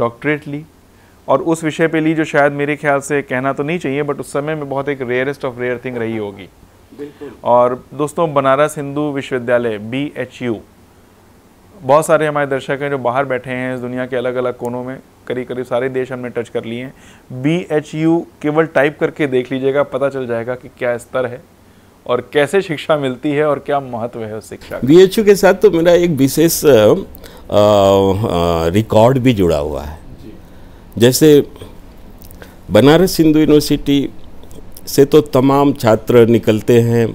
डॉक्टरेट ली और उस विषय पे ली जो शायद मेरे ख्याल से कहना तो नहीं चाहिए बट उस समय में बहुत एक रेयरेस्ट ऑफ रेयर थिंग रही होगी और दोस्तों बनारस हिंदू विश्वविद्यालय बी एच यू बहुत सारे हमारे दर्शक हैं जो बाहर बैठे हैं इस दुनिया के अलग अलग कोनों में करीब करीब सारे देश हमने टच कर लिए हैं बी एच यू केवल टाइप करके देख लीजिएगा पता चल जाएगा कि क्या स्तर है और कैसे शिक्षा मिलती है और क्या महत्व है उस शिक्षा बी एच यू के साथ तो मेरा एक विशेष रिकॉर्ड भी जुड़ा हुआ है जैसे बनारस हिंदू यूनिवर्सिटी से तो तमाम छात्र निकलते हैं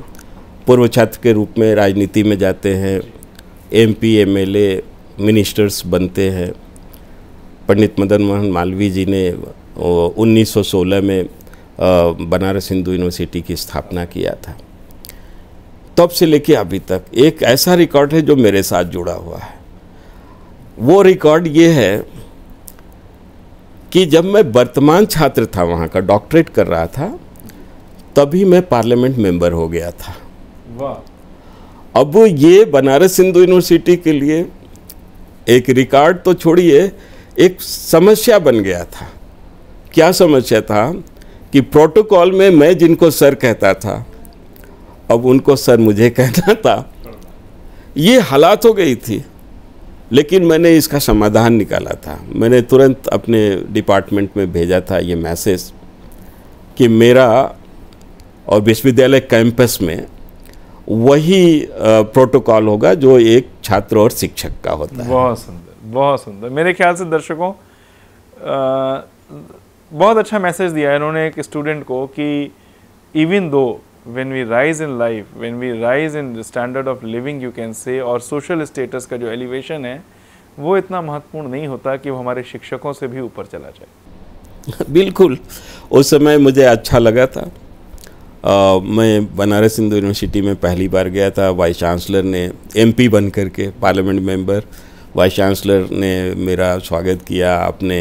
पूर्व छात्र के रूप में राजनीति में जाते हैं एमपी एमएलए मिनिस्टर्स बनते हैं पंडित मदन मोहन मालवीय जी ने 1916 में बनारस हिंदू यूनिवर्सिटी की स्थापना किया था तब से लेके अभी तक एक ऐसा रिकॉर्ड है जो मेरे साथ जुड़ा हुआ है वो रिकॉर्ड ये है कि जब मैं वर्तमान छात्र था वहाँ का डॉक्टरेट कर रहा था तभी मैं पार्लियामेंट मेंबर हो गया था वाह अब ये बनारस हिंदू यूनिवर्सिटी के लिए एक रिकॉर्ड तो छोड़िए एक समस्या बन गया था क्या समस्या था कि प्रोटोकॉल में मैं जिनको सर कहता था अब उनको सर मुझे कहना था ये हालात हो गई थी लेकिन मैंने इसका समाधान निकाला था मैंने तुरंत अपने डिपार्टमेंट में भेजा था ये मैसेज कि मेरा और विश्वविद्यालय कैंपस में वही प्रोटोकॉल होगा जो एक छात्र और शिक्षक का होता है बहुत सुंदर बहुत सुंदर मेरे ख्याल से दर्शकों आ, बहुत अच्छा मैसेज दिया इन्होंने एक स्टूडेंट को कि even though when we rise in life when we rise in standard of living you can say और सोशल स्टेटस का जो एलिवेशन है वो इतना महत्वपूर्ण नहीं होता कि वो हमारे शिक्षकों से भी ऊपर चला जाए बिल्कुल उस समय मुझे अच्छा लगा था मैं बनारस हिंदू यूनिवर्सिटी में पहली बार गया था वाइस चांसलर ने एमपी बन करके पार्लियामेंट मेंबर वाइस चांसलर ने मेरा स्वागत किया अपने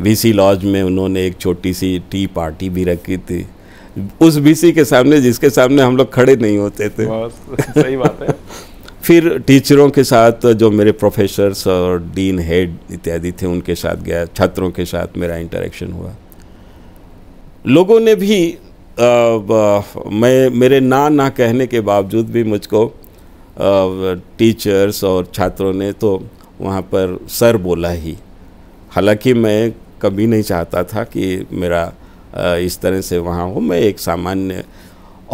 वीसी लॉज में उन्होंने एक छोटी सी टी पार्टी भी रखी थी उस सी के सामने जिसके सामने हम लोग खड़े नहीं होते थे सही बात है फिर टीचरों के साथ जो मेरे प्रोफेसर्स और डीन हेड इत्यादि थे उनके साथ गया छात्रों के साथ मेरा इंटरेक्शन हुआ लोगों ने भी आ, मैं मेरे ना ना कहने के बावजूद भी मुझको टीचर्स और छात्रों ने तो वहाँ पर सर बोला ही हालांकि मैं कभी नहीं चाहता था कि मेरा इस तरह से वहाँ हो मैं एक सामान्य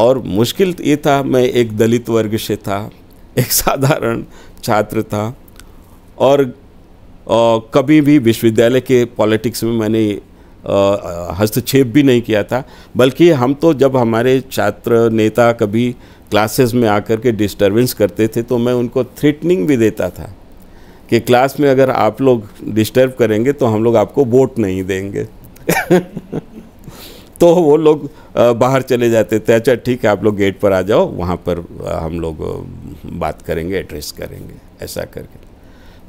और मुश्किल ये था मैं एक दलित वर्ग से था एक साधारण छात्र था और, और कभी भी विश्वविद्यालय के पॉलिटिक्स में मैंने हस्तक्षेप भी नहीं किया था बल्कि हम तो जब हमारे छात्र नेता कभी क्लासेस में आकर के डिस्टरबेंस करते थे तो मैं उनको थ्रेटनिंग भी देता था कि क्लास में अगर आप लोग डिस्टर्ब करेंगे तो हम लोग आपको वोट नहीं देंगे तो वो लोग बाहर चले जाते थे अच्छा ठीक है आप लोग गेट पर आ जाओ वहाँ पर हम लोग बात करेंगे एड्रेस करेंगे ऐसा करके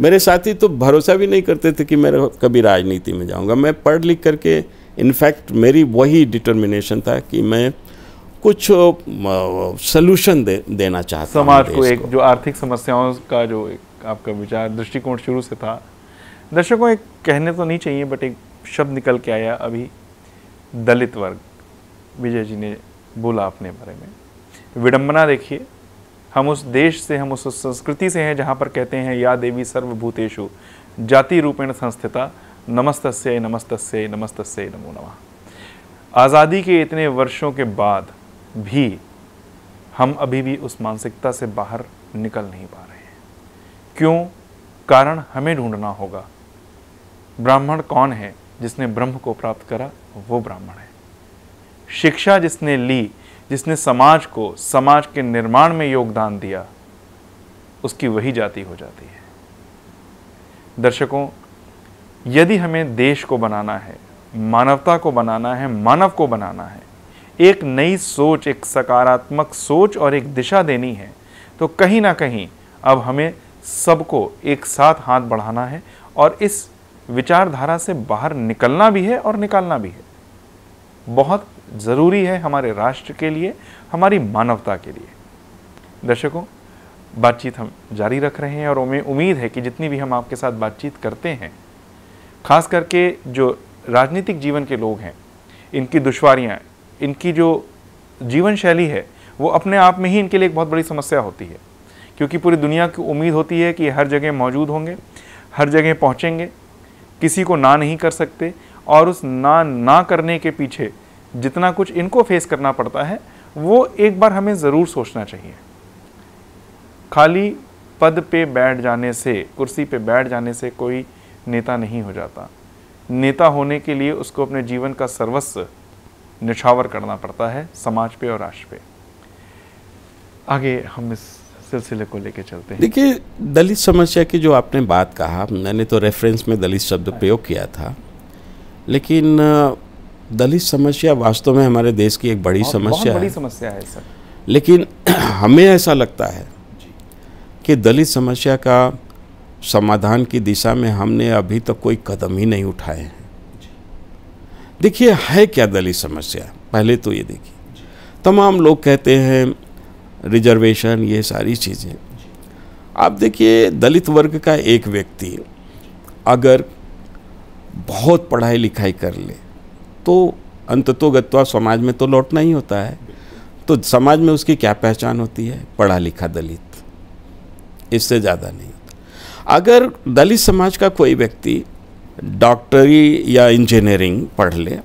मेरे साथी तो भरोसा भी नहीं करते थे कि मैं कभी राजनीति में जाऊंगा मैं पढ़ लिख करके इनफैक्ट मेरी वही डिटर्मिनेशन था कि मैं कुछ सोल्यूशन दे, देना चाहता समाज को एक को। जो आर्थिक समस्याओं का जो एक आपका विचार दृष्टिकोण शुरू से था दर्शकों एक कहने तो नहीं चाहिए बट एक शब्द निकल के आया अभी दलित वर्ग विजय जी ने बोला अपने बारे में विडंबना देखिए हम उस देश से हम उस संस्कृति से हैं जहाँ पर कहते हैं या देवी सर्वभूतेशु जाति रूपेण संस्थिता नमस्तस्य नमस्तस्य नमस्तस्य नमो नमः आज़ादी के इतने वर्षों के बाद भी हम अभी भी उस मानसिकता से बाहर निकल नहीं पा रहे हैं क्यों कारण हमें ढूंढना होगा ब्राह्मण कौन है जिसने ब्रह्म को प्राप्त करा वो ब्राह्मण है शिक्षा जिसने ली जिसने समाज को समाज के निर्माण में योगदान दिया उसकी वही जाति हो जाती है दर्शकों यदि हमें देश को बनाना है मानवता को बनाना है मानव को बनाना है एक नई सोच एक सकारात्मक सोच और एक दिशा देनी है तो कहीं ना कहीं अब हमें सबको एक साथ हाथ बढ़ाना है और इस विचारधारा से बाहर निकलना भी है और निकालना भी है बहुत ज़रूरी है हमारे राष्ट्र के लिए हमारी मानवता के लिए दर्शकों बातचीत हम जारी रख रहे हैं और हमें उम्मीद है कि जितनी भी हम आपके साथ बातचीत करते हैं खास करके जो राजनीतिक जीवन के लोग हैं इनकी दुश्वारियाँ इनकी जो जीवन शैली है वो अपने आप में ही इनके लिए एक बहुत बड़ी समस्या होती है क्योंकि पूरी दुनिया की उम्मीद होती है कि हर जगह मौजूद होंगे हर जगह पहुँचेंगे किसी को ना नहीं कर सकते और उस ना ना करने के पीछे जितना कुछ इनको फेस करना पड़ता है वो एक बार हमें ज़रूर सोचना चाहिए खाली पद पे बैठ जाने से कुर्सी पे बैठ जाने से कोई नेता नहीं हो जाता नेता होने के लिए उसको अपने जीवन का सर्वस्व निछावर करना पड़ता है समाज पे और राष्ट्र पे आगे हम इस सिलसिले को लेके चलते हैं देखिए दलित समस्या की जो आपने बात कहा मैंने तो रेफरेंस में दलित शब्द हाँ। प्रयोग किया था लेकिन दलित समस्या वास्तव में हमारे देश की एक बड़ी समस्या बड़ी है समस्या है सर लेकिन हमें ऐसा लगता है कि दलित समस्या का समाधान की दिशा में हमने अभी तक तो कोई कदम ही नहीं उठाए हैं देखिए है क्या दलित समस्या पहले तो ये देखिए तमाम लोग कहते हैं रिजर्वेशन ये सारी चीज़ें आप देखिए दलित वर्ग का एक व्यक्ति अगर बहुत पढ़ाई लिखाई कर ले तो अंततोगत्वा समाज में तो लौटना ही होता है तो समाज में उसकी क्या पहचान होती है पढ़ा लिखा दलित इससे ज़्यादा नहीं होता अगर दलित समाज का कोई व्यक्ति डॉक्टरी या इंजीनियरिंग पढ़ ले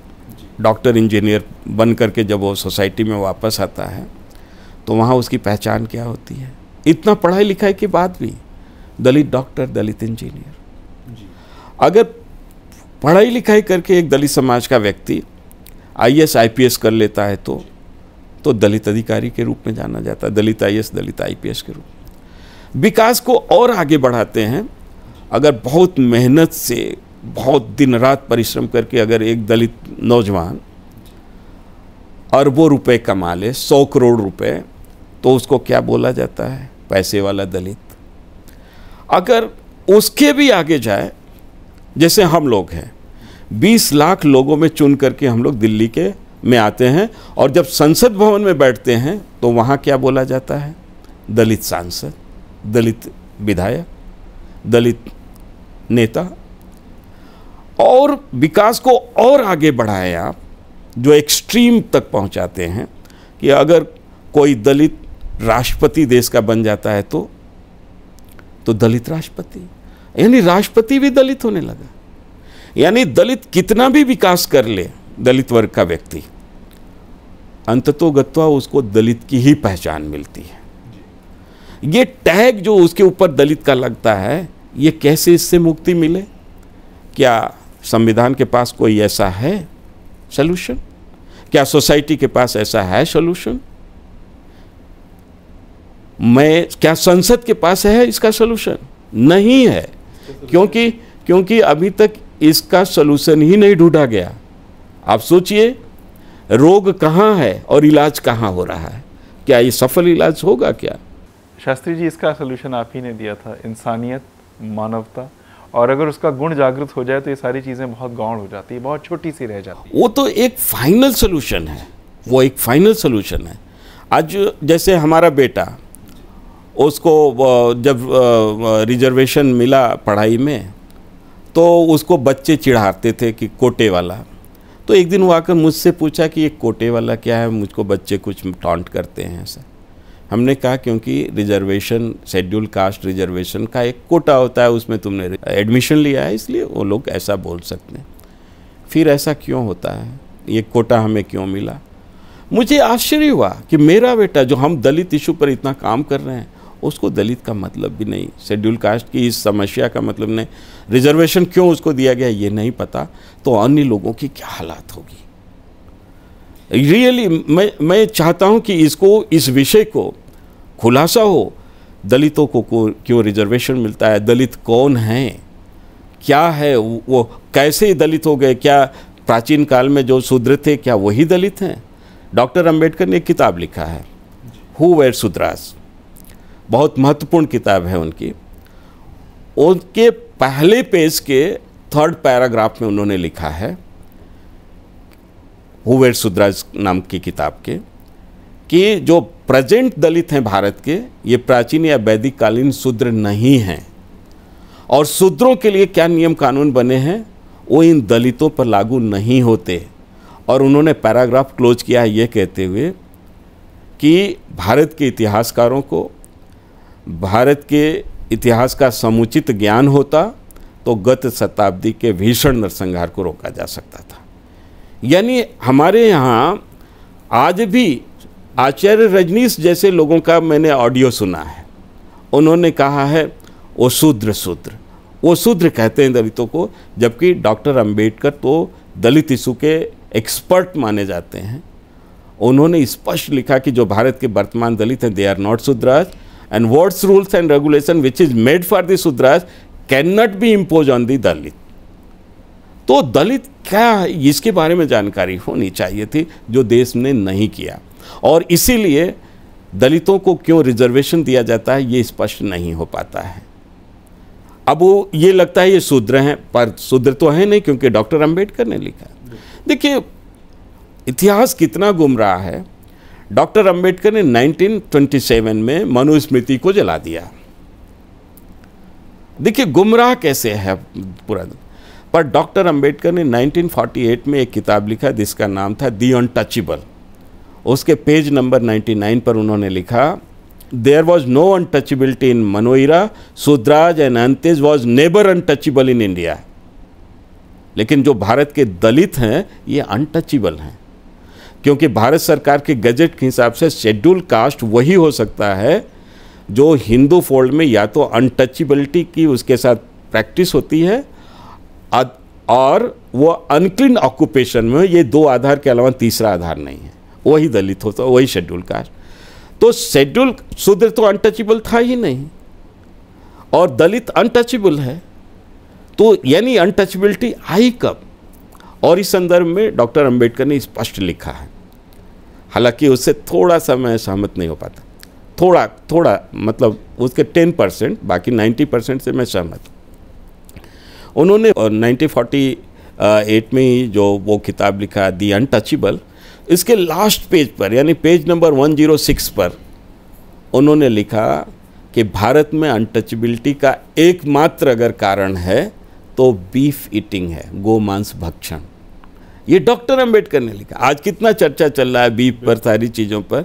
डॉक्टर इंजीनियर बन करके जब वो सोसाइटी में वापस आता है तो वहाँ उसकी पहचान क्या होती है इतना पढ़ाई लिखाई के बाद भी दलित डॉक्टर दलित इंजीनियर अगर पढ़ाई लिखाई करके एक दलित समाज का व्यक्ति I S I P S कर लेता है तो तो दलित अधिकारी के रूप में जाना जाता है Dalit I S Dalit I P S के रूप विकास को और आगे बढ़ाते हैं अगर बहुत मेहनत से बहुत दिन रात परिश्रम करके अगर एक दलित नौजवान अरबों रुपए कमा ले सौ करोड़ रुपए तो उसको क्या बोला जाता है पैसे वाला दलित अगर उसके भी आगे जाए जैसे हम लोग हैं 20 लाख लोगों में चुन करके हम लोग दिल्ली के में आते हैं और जब संसद भवन में बैठते हैं तो वहाँ क्या बोला जाता है दलित सांसद दलित विधायक दलित नेता और विकास को और आगे बढ़ाए आप जो एक्सट्रीम तक पहुँचाते हैं कि अगर कोई दलित राष्ट्रपति देश का बन जाता है तो तो दलित राष्ट्रपति यानी राष्ट्रपति भी दलित होने लगा यानी दलित कितना भी विकास कर ले दलित वर्ग का व्यक्ति अंत तो गत्वा उसको दलित की ही पहचान मिलती है ये टैग जो उसके ऊपर दलित का लगता है ये कैसे इससे मुक्ति मिले क्या संविधान के पास कोई ऐसा है सोल्यूशन क्या सोसाइटी के पास ऐसा है सोल्यूशन मैं क्या संसद के पास है इसका सोल्यूशन नहीं है क्योंकि क्योंकि अभी तक इसका सलूशन ही नहीं ढूंढा गया आप सोचिए रोग कहाँ है और इलाज कहाँ हो रहा है क्या ये सफल इलाज होगा क्या शास्त्री जी इसका सलूशन आप ही ने दिया था इंसानियत मानवता और अगर उसका गुण जागृत हो जाए तो ये सारी चीज़ें बहुत गौण हो जाती है बहुत छोटी सी रह जाती है वो तो एक फाइनल सोल्यूशन है वो एक फाइनल सोल्यूशन है आज जैसे हमारा बेटा उसको जब रिजर्वेशन मिला पढ़ाई में तो उसको बच्चे चिढ़ाते थे कि कोटे वाला तो एक दिन वो आकर मुझसे पूछा कि ये कोटे वाला क्या है मुझको बच्चे कुछ टॉन्ट करते हैं ऐसा हमने कहा क्योंकि रिजर्वेशन शेड्यूल कास्ट रिजर्वेशन का एक कोटा होता है उसमें तुमने एडमिशन लिया है इसलिए वो लोग ऐसा बोल सकते हैं फिर ऐसा क्यों होता है ये कोटा हमें क्यों मिला मुझे आश्चर्य हुआ कि मेरा बेटा जो हम दलित इशू पर इतना काम कर रहे हैं उसको दलित का मतलब भी नहीं शेड्यूल कास्ट की इस समस्या का मतलब नहीं रिजर्वेशन क्यों उसको दिया गया ये नहीं पता तो अन्य लोगों की क्या हालात होगी रियली मैं मैं चाहता हूँ कि इसको इस विषय को खुलासा हो दलितों को, को क्यों रिजर्वेशन मिलता है दलित कौन हैं क्या है वो कैसे दलित हो गए क्या प्राचीन काल में जो शूद्र थे क्या वही दलित हैं डॉक्टर अंबेडकर ने एक किताब लिखा है हु वेर सुद्रास बहुत महत्वपूर्ण किताब है उनकी उनके पहले पेज के थर्ड पैराग्राफ में उन्होंने लिखा है हुवेर सुद्राज नाम की किताब के कि जो प्रेजेंट दलित हैं भारत के ये प्राचीन या वैदिक कालीन शूद्र नहीं हैं और शूद्रों के लिए क्या नियम कानून बने हैं वो इन दलितों पर लागू नहीं होते और उन्होंने पैराग्राफ क्लोज किया है ये कहते हुए कि भारत के इतिहासकारों को भारत के इतिहास का समुचित ज्ञान होता तो गत शताब्दी के भीषण नरसंहार को रोका जा सकता था यानी हमारे यहाँ आज भी आचार्य रजनीश जैसे लोगों का मैंने ऑडियो सुना है उन्होंने कहा है वो शूद्र शूद्र वो शूद्र कहते हैं दलितों को जबकि डॉक्टर अंबेडकर तो दलित इशू के एक्सपर्ट माने जाते हैं उन्होंने स्पष्ट लिखा कि जो भारत के वर्तमान दलित हैं they are not Shudras and what's rules and regulation which is made for the Sudras cannot be imposed on the Dalit. तो दलित क्या इसके बारे में जानकारी होनी चाहिए थी जो देश ने नहीं किया और इसीलिए दलितों को क्यों रिजर्वेशन दिया जाता है ये स्पष्ट नहीं हो पाता है अब वो ये लगता है ये शूद्र हैं पर शूद्र तो है नहीं क्योंकि डॉक्टर अंबेडकर ने लिखा देखिए इतिहास कितना गुमराह है डॉक्टर अंबेडकर ने 1927 में मनुस्मृति को जला दिया देखिए गुमराह कैसे है पूरा पर डॉक्टर अंबेडकर ने 1948 में एक किताब लिखा जिसका नाम था दी अनटचेबल उसके पेज नंबर 99 पर उन्होंने लिखा there was no untouchability in मनोइरा सुद्राज एंड अंतेज was never untouchable in India लेकिन जो भारत के दलित हैं ये अनटचेबल हैं क्योंकि भारत सरकार के गजट के हिसाब से शेड्यूल कास्ट वही हो सकता है जो हिंदू फोल्ड में या तो अनटचेबिलिटी की उसके साथ प्रैक्टिस होती है और वो अनक्लीन ऑक्यूपेशन में ये दो आधार के अलावा तीसरा आधार नहीं है वही दलित होता वही शेड्यूल कास्ट तो शेड्यूल शूद्र तो अनटचेबल था ही नहीं और दलित अनटचेबल है तो यानी अनटचेबिलिटी आई कब और इस संदर्भ में डॉक्टर अंबेडकर ने स्पष्ट लिखा है हालांकि उससे थोड़ा सा मैं सहमत नहीं हो पाता थोड़ा थोड़ा मतलब उसके टेन परसेंट बाकी नाइन्टी परसेंट से मैं सहमत उन्होंने नाइनटीन फोर्टी एट में ही जो वो किताब लिखा दी अनटचेबल इसके लास्ट पेज पर यानी page number one zero six पर उन्होंने लिखा कि भारत में अनटचेबिलिटी का एकमात्र अगर कारण है तो बीफ ईटिंग है गोमांस भक्षण ये डॉक्टर अम्बेडकर ने लिखा आज कितना चर्चा चल रहा है बीप पर सारी चीज़ों पर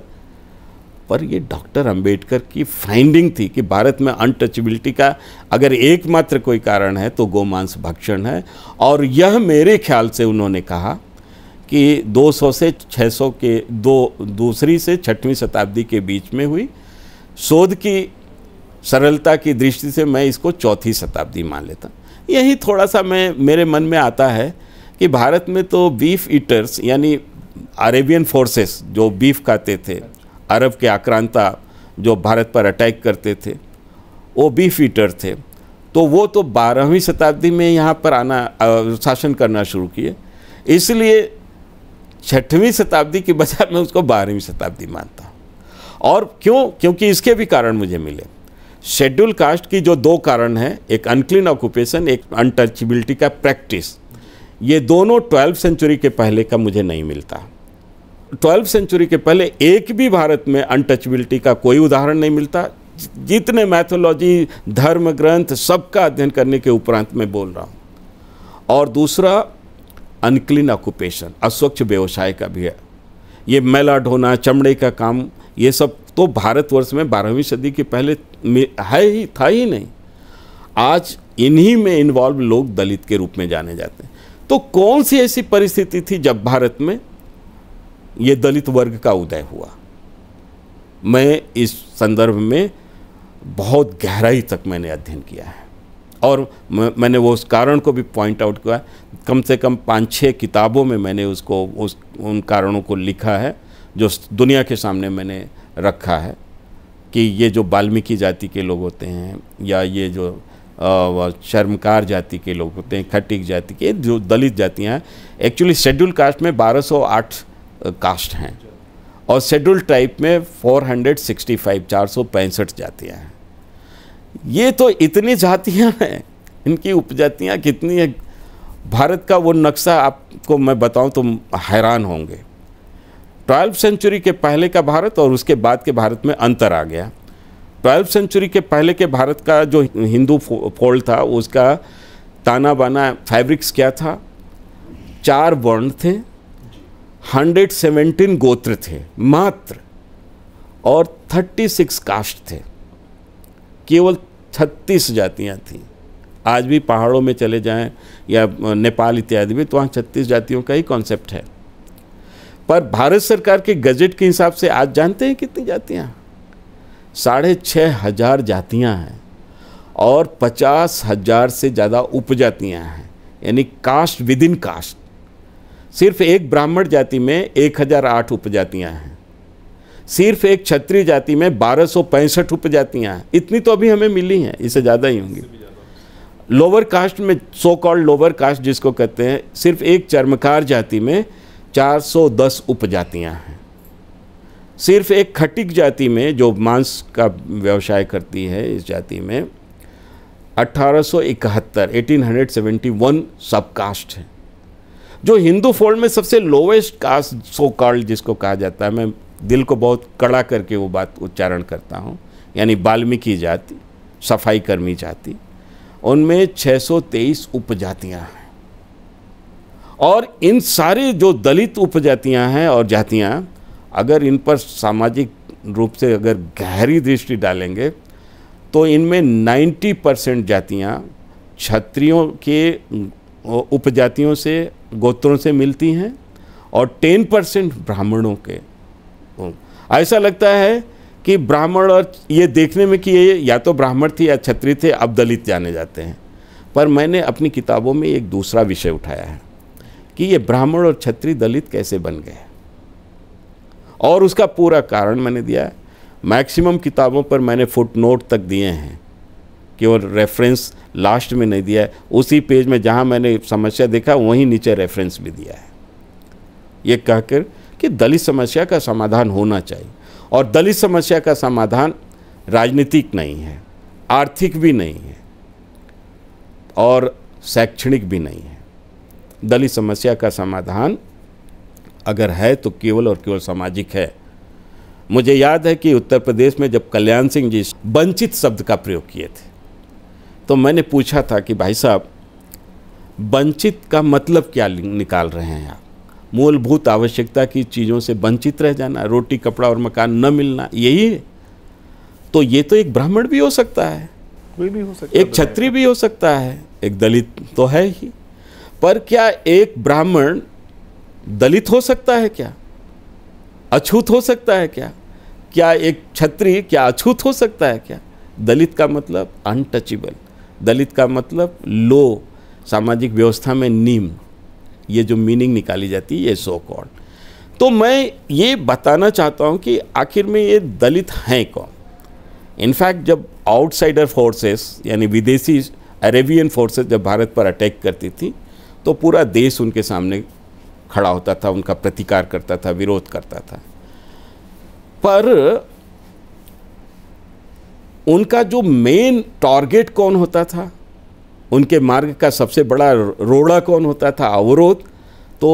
पर ये डॉक्टर अंबेडकर की फाइंडिंग थी कि भारत में अनटचेबिलिटी का अगर एकमात्र कोई कारण है तो गोमांस भक्षण है और यह मेरे ख्याल से उन्होंने कहा कि 200 से 600 के दो दूसरी से छठवीं शताब्दी के बीच में हुई शोध की सरलता की दृष्टि से मैं इसको चौथी शताब्दी मान लेता यही थोड़ा सा मैं मेरे मन में आता है कि भारत में तो बीफ ईटर्स यानी अरेबियन फोर्सेस जो बीफ खाते थे अरब के आक्रांता जो भारत पर अटैक करते थे वो बीफ ईटर थे तो वो तो बारहवीं शताब्दी में यहाँ पर आना शासन करना शुरू किए इसलिए छठवीं शताब्दी की बजाय मैं उसको बारहवीं शताब्दी मानता हूँ और क्यों क्योंकि इसके भी कारण मुझे मिले शेड्यूल कास्ट की जो दो कारण हैं एक अनक्लीन ऑक्यूपेशन एक अनटचबिलिटी का प्रैक्टिस ये दोनों ट्वेल्व सेंचुरी के पहले का मुझे नहीं मिलता ट्वेल्व सेंचुरी के पहले एक भी भारत में अनटचबिलिटी का कोई उदाहरण नहीं मिलता जितने मैथोलॉजी धर्म ग्रंथ सबका अध्ययन करने के उपरांत मैं बोल रहा हूँ और दूसरा अनक्लीन ऑक्यूपेशन अस्वच्छ व्यवसाय का भी है ये मेला ढोना चमड़े का काम ये सब तो भारतवर्ष में बारहवीं सदी के पहले है ही था ही नहीं आज इन्हीं में इन्वॉल्व लोग दलित के रूप में जाने जाते हैं तो कौन सी ऐसी परिस्थिति थी जब भारत में ये दलित वर्ग का उदय हुआ मैं इस संदर्भ में बहुत गहराई तक मैंने अध्ययन किया है और मैंने वो उस कारण को भी पॉइंट आउट किया कम से कम पाँच छः किताबों में मैंने उसको उस उन कारणों को लिखा है जो दुनिया के सामने मैंने रखा है कि ये जो वाल्मीकि जाति के लोग होते हैं या ये जो शर्मकार जाति के लोग होते हैं खटिक जाति के जो दलित जातियाँ हैं एक्चुअली शेड्यूल कास्ट में 1208 कास्ट हैं और शेड्यूल टाइप में 465 चार सौ पैंसठ जातियाँ हैं ये तो इतनी जातियाँ हैं इनकी उपजातियाँ कितनी हैं भारत का वो नक्शा आपको मैं बताऊं तो हैरान होंगे ट्वेल्व सेंचुरी के पहले का भारत और उसके बाद के भारत में अंतर आ गया ट्वेल्व सेंचुरी के पहले के भारत का जो हिंदू फोल्ड था उसका ताना बाना फैब्रिक्स क्या था चार वर्ण थे हंड्रेड गोत्र थे मात्र और थर्टी सिक्स कास्ट थे केवल छत्तीस जातियाँ थीं आज भी पहाड़ों में चले जाएं या नेपाल इत्यादि में तो वहाँ छत्तीस जातियों का ही कॉन्सेप्ट है पर भारत सरकार के गजट के हिसाब से आज जानते हैं कितनी जातियाँ साढ़े छः हज़ार जातियाँ हैं और पचास हज़ार से ज़्यादा उपजातियाँ हैं यानी कास्ट विद इन कास्ट सिर्फ एक ब्राह्मण जाति में एक हज़ार आठ उपजातियाँ हैं सिर्फ एक क्षत्रिय जाति में बारह सौ पैंसठ उपजातियाँ हैं इतनी तो अभी हमें मिली हैं इससे ज़्यादा ही होंगी लोअर कास्ट में सो कॉल्ड लोअर कास्ट जिसको कहते हैं सिर्फ एक चर्मकार जाति में चार सौ दस उपजातियाँ हैं सिर्फ एक खटिक जाति में जो मांस का व्यवसाय करती है इस जाति में 1871 1871 सब कास्ट है जो हिंदू फोल्ड में सबसे लोवेस्ट कास्ट सो कॉल्ड जिसको कहा जाता है मैं दिल को बहुत कड़ा करके वो बात उच्चारण करता हूँ यानी वाल्मीकि जाति सफाई कर्मी जाति उनमें 623 उपजातियाँ हैं और इन सारे जो दलित उपजातियाँ हैं और जातियाँ अगर इन पर सामाजिक रूप से अगर गहरी दृष्टि डालेंगे तो इनमें 90 परसेंट जातियाँ क्षत्रियों के उपजातियों से गोत्रों से मिलती हैं और 10 परसेंट ब्राह्मणों के ऐसा लगता है कि ब्राह्मण और ये देखने में कि ये या तो ब्राह्मण थे या क्षत्रिय थे अब दलित जाने जाते हैं पर मैंने अपनी किताबों में एक दूसरा विषय उठाया है कि ये ब्राह्मण और क्षत्रिय दलित कैसे बन गए और उसका पूरा कारण मैंने दिया है मैक्सिमम किताबों पर मैंने फुट नोट तक दिए हैं केवल रेफरेंस लास्ट में नहीं दिया है उसी पेज में जहाँ मैंने समस्या देखा वहीं नीचे रेफरेंस भी दिया है ये कहकर कि दलित समस्या का समाधान होना चाहिए और दलित समस्या का समाधान राजनीतिक नहीं है आर्थिक भी नहीं है और शैक्षणिक भी नहीं है दलित समस्या का समाधान अगर है तो केवल और केवल सामाजिक है मुझे याद है कि उत्तर प्रदेश में जब कल्याण सिंह जी वंचित शब्द का प्रयोग किए थे तो मैंने पूछा था कि भाई साहब वंचित का मतलब क्या निकाल रहे हैं आप मूलभूत आवश्यकता की चीज़ों से वंचित रह जाना रोटी कपड़ा और मकान न मिलना यही है तो ये तो एक ब्राह्मण भी हो सकता है कोई भी हो सकता एक छत्री भी हो सकता है एक दलित तो है ही पर क्या एक ब्राह्मण दलित हो सकता है क्या अछूत हो सकता है क्या क्या एक छत्री क्या अछूत हो सकता है क्या दलित का मतलब अनटचेबल दलित का मतलब लो सामाजिक व्यवस्था में नीम ये जो मीनिंग निकाली जाती है ये सो कॉल्ड तो मैं ये बताना चाहता हूँ कि आखिर में ये दलित हैं कौन इनफैक्ट जब आउटसाइडर फोर्सेस यानी विदेशी अरेबियन फोर्सेस जब भारत पर अटैक करती थी तो पूरा देश उनके सामने खड़ा होता था उनका प्रतिकार करता था विरोध करता था पर उनका जो मेन टारगेट कौन होता था उनके मार्ग का सबसे बड़ा रोड़ा कौन होता था अवरोध तो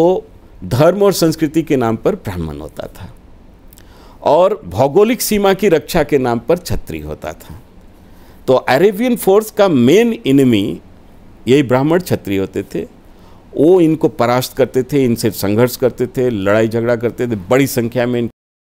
धर्म और संस्कृति के नाम पर ब्राह्मण होता था और भौगोलिक सीमा की रक्षा के नाम पर छत्री होता था तो अरेबियन फोर्स का मेन इनमी यही ब्राह्मण छत्री होते थे वो इनको परास्त करते थे इनसे संघर्ष करते थे लड़ाई झगड़ा करते थे बड़ी संख्या में इन